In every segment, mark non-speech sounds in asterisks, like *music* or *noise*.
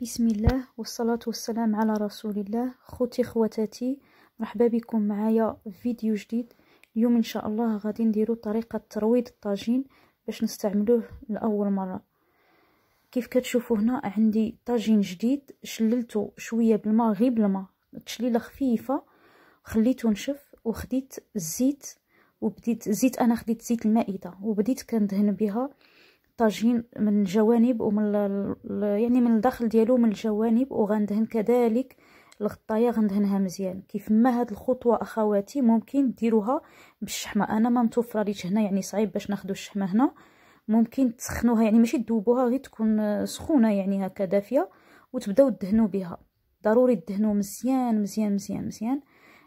بسم الله والصلاة والسلام على رسول الله خوتي خواتاتي مرحبا بكم معايا فيديو جديد اليوم ان شاء الله غادي نديرو طريقة ترويض الطاجين باش نستعملوه لأول مرة كيف كتشوفوا هنا عندي طاجين جديد شللته شوية بالماء غير بالماء تشليلة خفيفة خليته نشف وخديت الزيت وبديت زيت انا خديت زيت المائدة وبديت كندهن بها الطاجين من الجوانب ومن يعني من الداخل ديالو من الجوانب وغندهن كذلك الغطايه غندهنها مزيان كيف ما هاد الخطوه اخواتي ممكن ديروها بالشحمه انا ما متوفره ليش هنا يعني صعيب باش ناخذوا الشحمه هنا ممكن تسخنوها يعني ماشي تذوبوها غير تكون سخونه يعني هكا دافيه وتبداو تدهنوا بها ضروري تدهنوا مزيان مزيان مزيان مزيان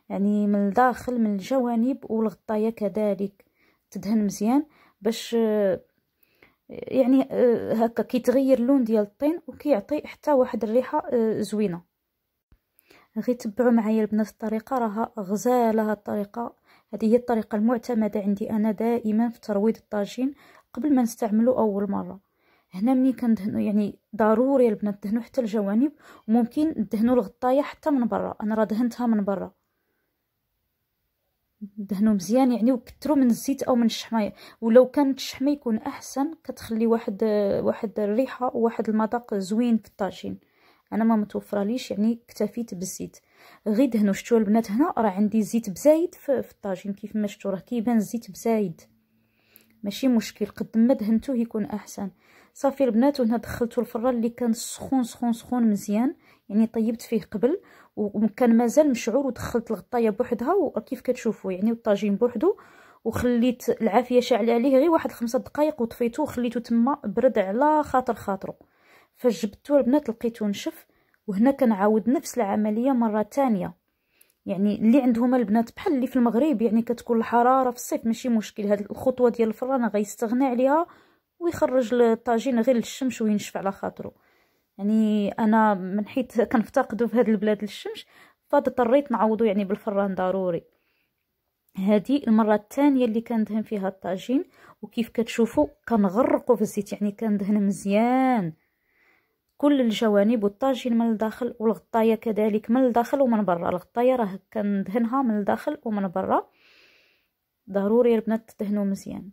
يعني من الداخل من الجوانب والغطايه كذلك تدهن مزيان باش يعني آه، هكا كيتغير اللون ديال الطين وكيعطي حتى واحد الريحه آه، زوينه غير تبعوا معايا البنات الطريقه راها غزاله هاد الطريقه هذه هي الطريقه المعتمده عندي انا دائما في ترويض الطاجين قبل ما نستعملو اول مره هنا ملي كندهنو يعني ضروري البنات دهنو حتى الجوانب وممكن دهنو الغطايه حتى من برا انا راه دهنتها من برا دهنو مزيان يعني وكترو من الزيت او من الشحمه ولو كانت الشحمه يكون احسن كتخلي واحد واحد الريحه وواحد المذاق زوين في الطاجين انا ما متوفراليش يعني اكتفيت بالزيت غير دهنو شتو البنات هنا راه عندي زيت بزايد في الطاجين كيف ما شتو راه كيبان الزيت بزايد ماشي مشكل قد ما دهنتوه يكون احسن صافي البنات وهنا دخلته الفران اللي كان سخون سخون سخون مزيان يعني طيبت فيه قبل وكان مازال مشعور ودخلت الغطايه بوحدها وكيف كتشوفوا يعني الطاجين بوحدو وخليت العافيه شاعله عليه غير واحد خمسة دقائق وطفيته وخليته تما برد على خاطر خاطرو فاش جبتو البنات لقيتو نشف وهنا كنعاود نفس العمليه مره تانية يعني اللي عندهم البنات بحال اللي في المغرب يعني كتكون الحراره في الصيف ماشي مشكل هاد الخطوه ديال الفرانه غيستغنى عليها ويخرج الطاجين غير للشمس وينشف على خاطرو يعني انا من حيت *laughs* كنفتقدو في هاد البلاد للشمس فاضطريت نعوضو يعني بالفران ضروري هذه المره الثانيه اللي كندهن فيها الطاجين وكيف كتشوفوا كنغرقو في الزيت يعني كندهن مزيان كل الجوانب والطاجين من الداخل والغطايه كذلك من الداخل ومن برا الغطايه راه كندهنها من الداخل ومن برا ضروري البنات تدهنوا مزيان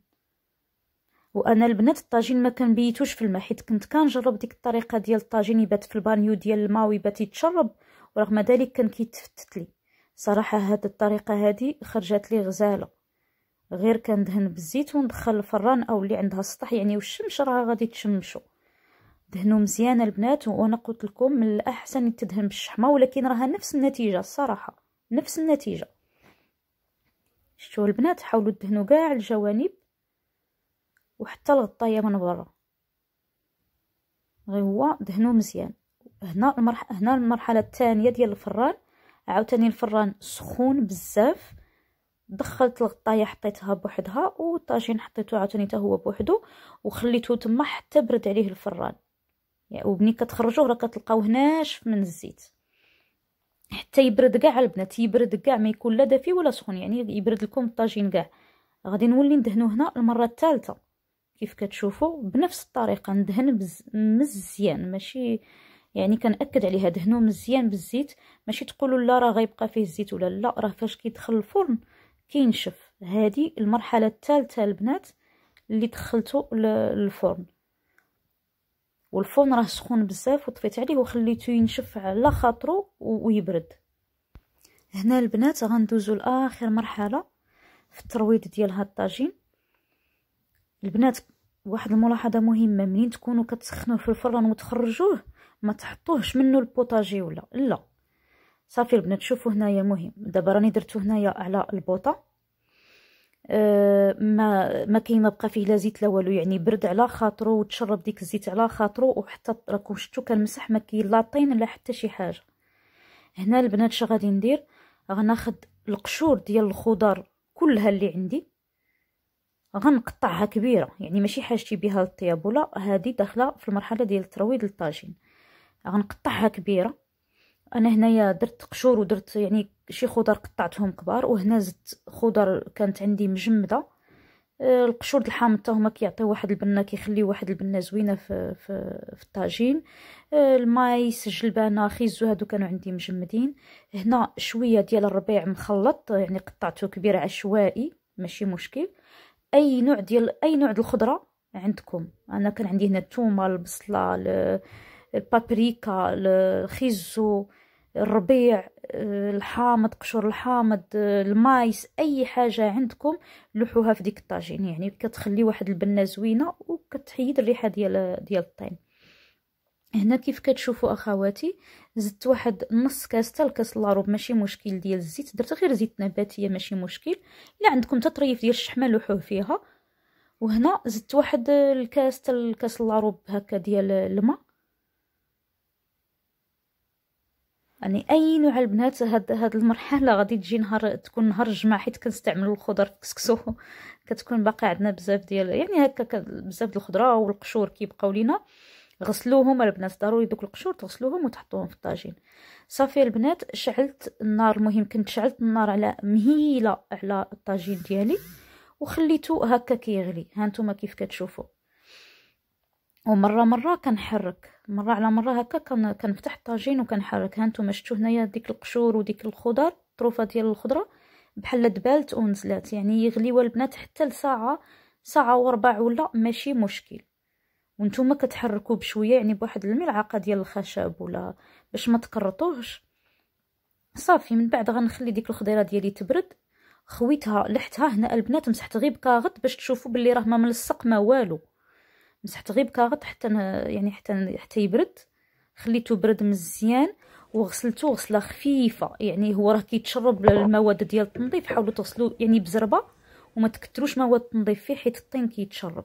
وانا البنات الطاجين ما كنبيتوش في الماء حيت كنت كنجرب ديك الطريقه ديال الطاجين يبات في البانيو ديال الماء ويبات يتشرب ورغم ذلك كان كيتفتت لي صراحه هاد الطريقه هادي خرجت لي غزاله غير كندهن بالزيت وندخل الفران او اللي عندها السطح يعني والشمش راه غادي تشمشو دهنوا مزيان البنات وانا قلت لكم من الاحسن تدهن بالشحمه ولكن راها نفس النتيجه الصراحه نفس النتيجه شتو البنات حاولوا تدهنوا كاع الجوانب وحتى الغطايه من برا غير هو دهنوا مزيان هنا المرحله هنا المرحله الثانيه ديال الفران عاوتاني الفران سخون بزاف دخلت الغطايه حطيتها بوحدها والطاجين حطيته عاوتاني حتى هو بوحدو وخليته تما حتى برد عليه الفران يعني وبني كتخرجوه راه كتلقاوه ناشف من الزيت حتى يبرد كاع البنات يبرد كاع ما يكون لا دافي ولا سخون يعني يبرد لكم الطاجين كاع غادي نولي ندهنو هنا المره الثالثه كيف كتشوفوا بنفس الطريقه ندهن بز... مزيان ماشي يعني كنأكد عليها دهنوه مزيان بالزيت ماشي تقولوا لا راه غيبقى فيه الزيت ولا لا راه فاش كيدخل الفرن كينشف هذه المرحله الثالثه البنات اللي دخلته للفرن والفرن راه سخون بزاف وطفيت عليه وخليته ينشف على خاطرو ويبرد هنا البنات غندوزو لاخر مرحله في الترويض ديال هاد الطاجين البنات واحد الملاحظه مهمه منين تكونوا كتسخنوه في الفرن وتخرجوه ما تحطوهش منه البوطاجي ولا لا صافي البنات شوفوا هنايا مهم دابا راني درتو هنايا على البوطه آه، ما ما كاين ما بقى فيه لا زيت لا والو يعني برد على خاطرو وتشرب ديك الزيت على خاطرو وحتى راكم شفتو كنمسح ما كاين لا طين لا حتى شي حاجه هنا البنات اش غادي ندير غناخد القشور ديال الخضر كلها اللي عندي غنقطعها كبيره يعني ماشي حاجتي بها الطياب ولا هذه داخله في المرحله ديال الترويض للطاجين غنقطعها كبيره انا هنايا درت قشور ودرت يعني شي خضر قطعتهم كبار وهنا زدت خضر كانت عندي مجمده آه، القشور د الحامض حتى هما كيعطيو واحد البنه كيخليو واحد البنه زوينه في في في الطاجين آه، المايس الجلبانه خيزو هادو كانوا عندي مجمدين هنا شويه ديال الربيع مخلط يعني قطعته كبيره عشوائي ماشي مشكل اي نوع ديال اي نوع د الخضره عندكم انا كان عندي هنا الثومه البصله البابريكا الخيزو الربيع آه، الحامض قشور الحامض آه، المايس اي حاجه عندكم لوحوها في ديك الطاجين يعني كتخلي واحد البنه زوينه وكتحيد الريحه ديال ديال الطين هنا كيف كتشوفوا اخواتي زدت واحد نص كاس حتى الكاس لاروب ماشي مشكل ديال الزيت درت غير زيت نباتيه ماشي مشكل الا عندكم تطريف ديال الشحمه لوحوه فيها وهنا زدت واحد آه، الكاس حتى الكاس لاروب هكا ديال الماء يعني اي نوع البنات هاد هاد المرحله غادي تجي نهار تكون نهار الجمعه حيت كنستعملوا الخضر في الكسكسو *laughs* كتكون باقي عندنا بزاف ديال يعني هكا بزاف ديال الخضره والقشور كيبقاو لينا غسلوهم البنات ضروري دوك القشور تغسلوهم وتحطوهم في الطاجين صافي البنات شعلت النار المهم كنت شعلت النار على مهيله على الطاجين ديالي وخليته هكا كيغلي ها نتوما كيف كتشوفوا ومره مره كنحرك مره على مره هكا كنفتح الطاجين وكنحرك هانتوما شفتوا هنايا ديك القشور وديك الخضر الطروفه ديال الخضره بحال دبالت ونزلات يعني يغليوها البنات حتى لساعه ساعه وربع ولا ماشي مشكل وانتوما كتحركوا بشويه يعني بواحد الملعقه ديال الخشب ولا باش ما تقرطوهش صافي من بعد غنخلي ديك الخضيره ديالي تبرد خويتها لحتها هنا البنات مسحت غير بكاغط باش تشوفوا باللي راه ما ملصق ما والو مسحت غير بكاغط حتى يعني حتى حتى يبرد خليته برد مزيان وغسلته غسله خفيفه يعني هو راه كيتشرب المواد ديال التنظيف حاولوا تغسلو يعني بزربه وما تكتروش مواد التنظيف فيه حيت الطين كيتشرب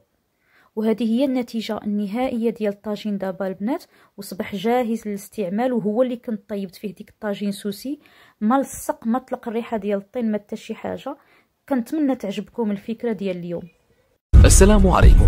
وهذه هي النتيجه النهائيه ديال الطاجين دابا البنات وصبح جاهز للاستعمال وهو اللي كنت طيبت فيه ديك الطاجين سوسي ما لصق ما طلق الريحه ديال الطين ما حتى شي حاجه كنتمنى تعجبكم الفكره ديال اليوم السلام عليكم